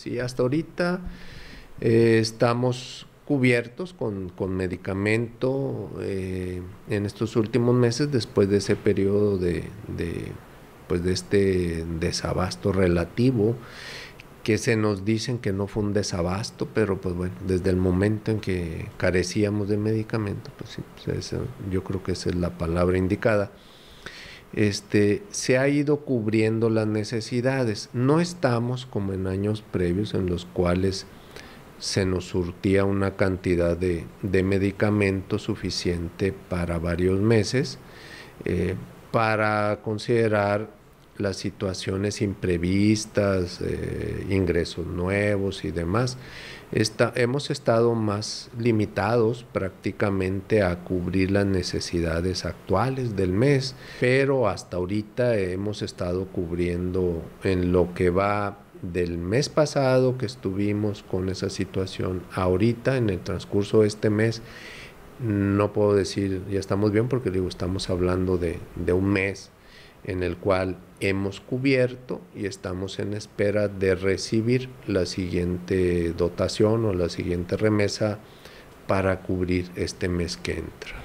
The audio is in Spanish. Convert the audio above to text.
¿sí? Hasta ahorita eh, estamos cubiertos con, medicamento eh, en estos últimos meses después de ese periodo de, pues de este desabasto relativo que se nos dicen que no fue un desabasto, pero pues bueno, desde el momento en que carecíamos de medicamento, pues sí, pues, yo creo que esa es la palabra indicada este, se ha ido cubriendo las necesidades. No estamos como en años previos en los cuales se nos surtía una cantidad de, de suficiente para varios meses eh, para considerar las situaciones imprevistas, eh, ingresos nuevos y demás. hemos estado más limitados prácticamente a cubrir las necesidades actuales del mes, pero hasta ahorita hemos estado cubriendo en lo que va del mes pasado que estuvimos con esa situación, ahorita en el transcurso de este mes, no puedo decir ya estamos bien porque digo, estamos hablando de, de un mes en el cual hemos cubierto y estamos en espera de recibir la siguiente dotación o la siguiente remesa para cubrir este mes que entra.